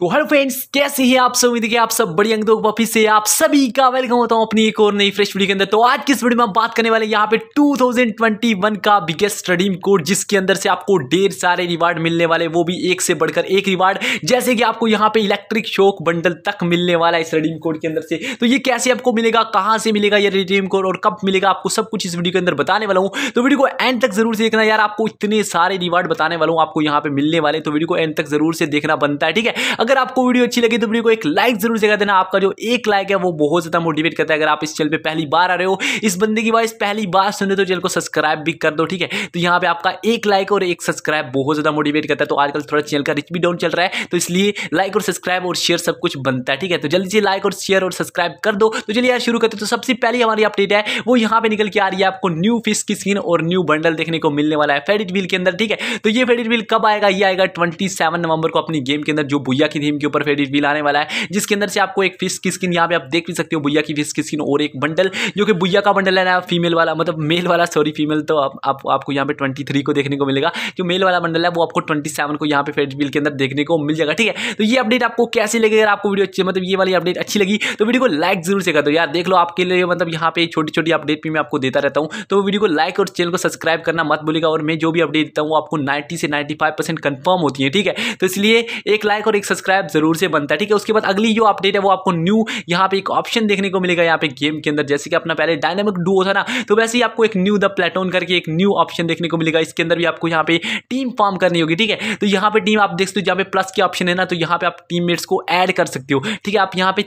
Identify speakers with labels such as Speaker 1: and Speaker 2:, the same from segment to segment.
Speaker 1: तो hello friends कैसे हैं आप सब उम्मीद है आप सब बड़ी अंग पफी से आप सभी का वेलकम होता हूं अपनी एक और नई फ्रेश वीडियो के अंदर तो आज की इस वीडियो में हम बात करने वाले हैं यहाँ पे 2021 का बिगेस्ट रडीम कोड जिसके अंदर से आपको ढेर सारे रिवार्ड मिलने वाले वो भी एक से बढ़कर एक रिवार्ड जैसे कि आपको यहाँ पे इलेक्ट्रिक शोक बंडल तक मिलने वाला है इस रडीम कोड के अंदर से तो ये कैसे आपको मिलेगा कहाँ से मिलेगा ये रिडीम कोड और कब मिलेगा आपको सब कुछ इस वीडियो के अंदर बताने वाला हूँ तो वीडियो को एंड तक जरूर से देखना यार आपको इतने सारे रिवार्ड बताने वाला हूँ आपको यहाँ पे मिलने वाले तो वीडियो को एंड तक जरूर से देखना बनता है ठीक है अगर आपको वीडियो अच्छी लगी तो वीडियो को एक लाइक जरूर जगह देना आपका जो एक लाइक है वो बहुत ज़्यादा मोटिवेट करता है अगर आप इस चैनल पर पहली बार आ रहे हो इस बंदे की वॉइस पहली बार सुने तो चैनल को सब्सक्राइब भी कर दो ठीक है तो यहाँ पे आपका एक लाइक और एक सब्सक्राइब बहुत ज़्यादा मोटिवेट करता है तो आजकल थोड़ा चैनल का रिच भी डाउन चल रहा है तो इसलिए लाइक और सब्सक्राइब और शेयर सब कुछ बनता है ठीक है तो जल्दी से लाइक और शेयर और सब्सक्राइब कर दो तो चलिए यार शुरू करते तो सबसे पहली हमारी अपडेट है वो यहाँ पे निकल के आ रही है आपको न्यू फिश की स्क्रीन और न्यू बंडल देखने को मिलने वाला है फेडिट बिल के अंदर ठीक है तो ये फेडिट बिल कब आएगा ये आएगा ट्वेंटी नवंबर को अपनी गेम के अंदर जो भुया की थीम के ऊपर फिर डील आने वाला है जिसके अंदर से आपको एक फिश की स्किन यहाँ पे आप देख भी सकते हो बुया की फिश की स्किन और एक बंडल जो कि बुया का बंडल है ना फीमेल वाला मतलब मेल वाला सॉरी फीमेल तो आप, आप, आपको यहाँ पे ट्वेंटी थ्री को देखने को मिलेगा जो मेल वाला बंडल है वो आपको ट्वेंटी सेवन को यहाँ पे फेयर डील के अंदर देखने को मिल जाएगा ठीक है तो ये अपडेट आपको कैसी लगी अगर आपको वीडियो अच्छी मतलब ये वाली अपडेट अच्छी लगी तो वीडियो को लाइक जरूर से कर दो यार देख लो आपके लिए मतलब यहाँ पे छोटी छोटी अपडेट भी मैं आपको देता रहता हूँ तो वीडियो को लाइक और चैनल को सब्सक्राइब करना मत भूलेगा और मैं जो भी अपडेट देता हूँ आपको नाइन्टी से नाइन्टी परसेंट कन्फर्म होती है ठीक है तो इसलिए एक लाइक और एक सब्सक्राइब सब्सक्राइब जरूर से बनता है ठीक है उसके बाद अगली जो अपडेट है वो आपको न्यू यहाँ पे एक ऑप्शन देखने को मिलेगा यहाँ पे गेम के अंदर जैसे कि अपना पहले डायनामिक डू था ना तो वैसे ही आपको एक न्यू द प्लेटोन करके एक न्यू ऑप्शन देखने को मिलेगा इसके अंदर भी आपको यहाँ पे टीम फॉर्म करनी होगी ठीक है तो यहाँ पे टीम आप देख सकते हो जहाँ पे प्लस की ऑप्शन है ना तो यहाँ पे आप टीम को ऐड कर सकते हो ठीक है आप यहाँ पे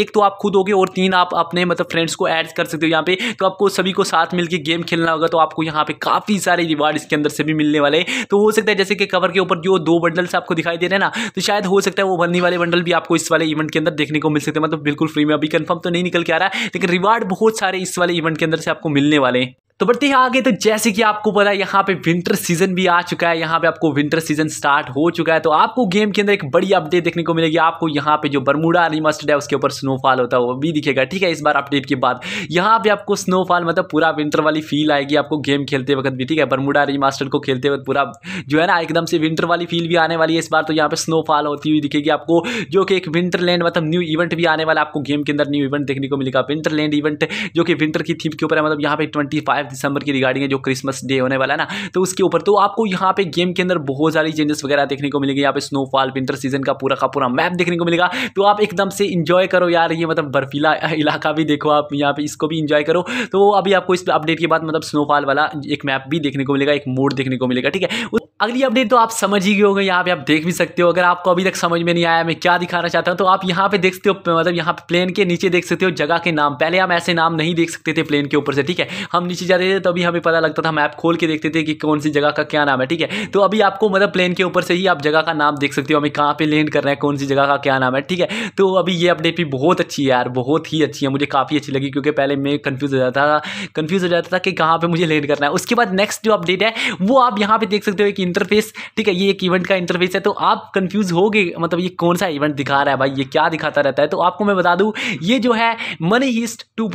Speaker 1: एक तो आप खुद हो और तीन आप अपने मतलब फ्रेंड्स को ऐड कर सकते हो यहाँ पे तो आपको सभी को साथ मिलकर गेम खेलना होगा तो आपको यहाँ पे काफ़ी सारे रिवार्ड इसके अंदर से भी मिलने वाले तो हो सकता है जैसे कि कवर के ऊपर जो दो बंडल्स आपको दिखाई दे रहे हैं ना तो शायद हो सकता है सकता है वो बनने वाले बंडल भी आपको इस वाले इवेंट के अंदर देखने को मिल सकते हैं मतलब बिल्कुल फ्री में अभी कंफर्म तो नहीं निकल के आ रहा है लेकिन रिवार्ड बहुत सारे इस वाले इवेंट के अंदर से आपको मिलने वाले हैं तो बढ़ते हैं आगे तो जैसे कि आपको पता है यहाँ पे विंटर सीजन भी आ चुका है यहाँ पे आपको विंटर सीजन स्टार्ट हो चुका है तो आपको गेम के अंदर एक बड़ी अपडेट देखने को मिलेगी आपको यहाँ पे जो बरमूडा रिमस्टर्ड है उसके ऊपर स्नोफॉल होता है वो भी दिखेगा ठीक है इस बार अपडेट के बाद यहाँ पे आपको स्नोफॉल मतलब पूरा विंटर वाली फील आएगी आपको गेम खेलते वक्त भी ठीक है बरमूडा रिमास्टर को खेलते वक्त पूरा जो है ना एकदम से विंटर वाली फील भी आने वाली है इस बार तो यहाँ पे स्नोफॉल होती हुई दिखेगी आपको जो कि एक विंटरलैंड मतलब न्यू इवेंट भी आने वाला आपको गेम के अंदर न्यू इवेंट देखने को मिलेगा विंटरलैंड इवेंट जो कि विंटर की थीम के ऊपर है मतलब यहाँ पे ट्वेंटी फाइव आठ दिसंबर की रिगार्डिंग है जो क्रिसमस डे होने वाला है ना तो उसके ऊपर तो आपको यहाँ पे गेम के अंदर बहुत सारी चेंजेस वगैरह देखने को मिलेगी यहाँ पे स्नोफॉल विंटर सीजन का पूरा का पूरा मैप देखने को मिलेगा तो आप एकदम से इंजॉय करो यार ये मतलब बर्फीला इलाका भी देखो आप यहाँ पे इसको भी इंजॉय करो तो अभी आपको इस अपडेट के बाद मतलब स्नोफॉल वाला एक मैप भी देखने को मिलेगा एक मोड देखने को मिलेगा ठीक है अगली अपडेट तो आप समझ ही गए होंगे यहाँ पे आप देख भी सकते हो अगर आपको अभी तक समझ में नहीं आया मैं क्या दिखाना चाहता हूँ तो आप यहाँ पे देख सकते हो मतलब यहाँ पे प्लेन के नीचे देख सकते हो जगह के नाम पहले हम ऐसे नाम नहीं देख सकते थे प्लेन के ऊपर से ठीक है हम नीचे जाते थे तभी हमें पता लगता था मैप खोल के देखते थे कि कौन सी जगह का क्या नाम है ठीक है तो अभी आपको मतलब प्लेन के ऊपर से ही आप जगह का नाम देख सकते हो हमें कहाँ पर लैंड करना है कौन सी जगह का क्या नाम है ठीक है तो अभी ये अपडेट भी बहुत अच्छी है यार बहुत ही अच्छी है मुझे काफ़ी अच्छी लगी क्योंकि पहले मैं कन्फ्यूज़ हो जाता था कन्फ्यूज़ हो जाता था कि कहाँ पर मुझे लैंड करना है उसके बाद नेक्स्ट जो अपडेट है वो आप यहाँ पर देख सकते हो एक इंटरफेस ठीक है ये एक इवेंट का इंटरफेस है तो आप कन्फ्यूज़ हो गए मतलब ये कौन सा इवेंट दिखा रहा है भाई ये क्या दिखाता रहता है तो आपको मैं बता दूँ ये जो है मनी हिस्ट टू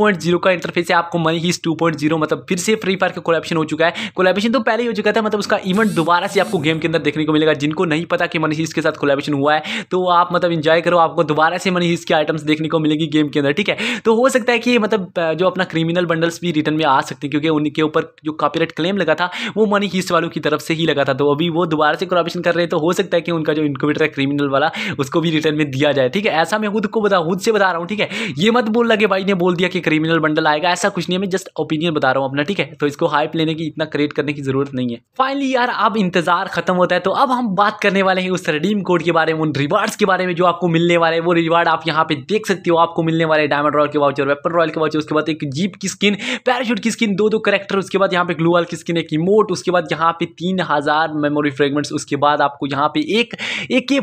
Speaker 1: का इंटरफेस है आपको मनी हिस्ट टू मतलब फिर से फ्री फायर का कोलेबेशन हो चुका है कोलेबेशन तो पहले ही हो चुका था मतलब उसका इवेंट दोबारा से आपको गेम के अंदर देखने को मिलेगा जिनको नहीं पता कि मनीष इसके साथ कोलेबेशन हुआ है तो आप मतलब इंजॉय करो आपको दोबारा से मनीष इसकी आइटम्स देखने को मिलेगी गेम के अंदर ठीक है तो हो सकता है कि मतलब जो अपना क्रिमिनल बंडल्स भी रिटर्न में आ सकते हैं क्योंकि उनके ऊपर जो कॉपीराइट क्लेम लगा था वो मनी हीस वालों की तरफ से ही लगा था तो अभी वो दोबारा से कोलाबेशन कर रहे हैं तो हो सकता है कि उनका जो इनक्यूबेटर है क्रिमिनल वाला उसको भी रिटर्न में दिया जाए ठीक है ऐसा मैं खुद को बता खुद से बता रहा हूँ ठीक है ये मत बोल लगे भाई ने बोल दिया कि क्रिमिनल बंडल आएगा ऐसा कुछ नहीं है मैं जस्ट ओपिनियन बता रहा हूँ अपना करना ठीक है तो इसको हाइप लेने की इतना क्रिएट करने की जरूरत नहीं है फाइनली यार अब इंतजार खत्म होता है तो अब हम बात करने वाले हैं उस रिडीम कोड के बारे में उन रिवार्ड्स के बारे में जो आपको मिलने वाले हैं वो रिवार्ड आप यहाँ पे देख सकते हो आपको मिलने वाले डायमंड रॉयल के वाउचर वेपन रॉयल के वाउचर उसके बाद एक जीप की स्किन पैराशूट की स्किन दो दो करेक्टर उसके बाद यहाँ पे ग्लूअल की स्किन एक इमोट उसके बाद यहाँ पे तीन मेमोरी फ्रेगमेंट्स उसके बाद आपको यहाँ पे एक ए के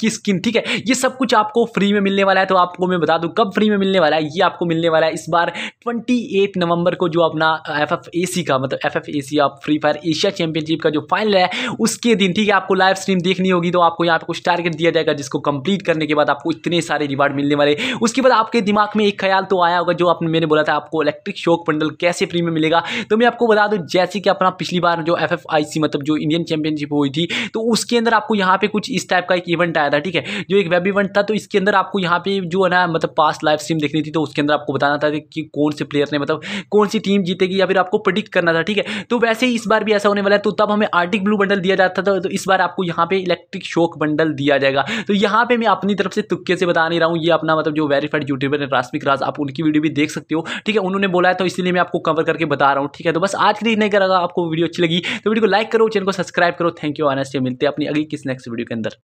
Speaker 1: की स्किन ठीक है ये सब कुछ आपको फ्री में मिलने वाला है तो आपको मैं बता दूँ कब फ्री में मिलने वाला है ये आपको मिलने वाला है इस बार ट्वेंटी नवंबर को जो आप अपना एफ एफ ए सी का मतलब एफ एफ ए सी आप फ्री फायर एशिया चैंपियनशिप का जो फाइनल है उसके दिन ठीक है आपको लाइव स्ट्रीम देखनी होगी तो आपको यहाँ पे कुछ टारगेट दिया जाएगा जिसको कंप्लीट करने के बाद आपको इतने सारे रिवार्ड मिलने वाले उसके बाद आपके दिमाग में एक ख्याल तो आया होगा जो आपने मैंने बोला था आपको इलेक्ट्रिक शोक पंडल कैसे फ्री में मिलेगा तो मैं आपको बता दूँ जैसे कि अपना पिछली बार जो एफ एफ आई सी मतलब जो इंडियन चैंपियनशिप हुई थी तो उसके अंदर आपको यहाँ पे कुछ इस टाइप का एक इवेंट आया था ठीक है जो एक वेब इवेंट था तो इसके अंदर आपको यहाँ पे जो है ना मतलब पास लाइव स्ट्रीम देखनी थी तो उसके अंदर आपको बताना था कि कौन से प्लेयर ने मतलब कौन सी टीम जीतेगी या फिर आपको प्रडिक्ट करना था ठीक है तो वैसे ही इस बार भी ऐसा होने वाला है तो तब हमें आर्टिक ब्लू बंडल दिया जाता था तो इस बार आपको यहाँ पे इलेक्ट्रिक शोक बंडल दिया जाएगा तो यहाँ पे मैं अपनी तरफ से तुक्के से बता नहीं रहा हूँ ये अपना मतलब जो वेरीफाइड यूट्यूबर है रास्मिक राज आप उनकी वीडियो भी देख सकते हो ठीक है उन्होंने बोला है तो इसलिए मैं आपको कवर करके बता रहा हूँ ठीक है तो बस आज के लिए नहीं करेगा आपको वीडियो अच्छी लगी तो वीडियो को लाइक करो चैनल को सब्सक्राइब करो थैंक यू आना से मिलते अपनी अगली किस नेक्स्ट वीडियो के अंदर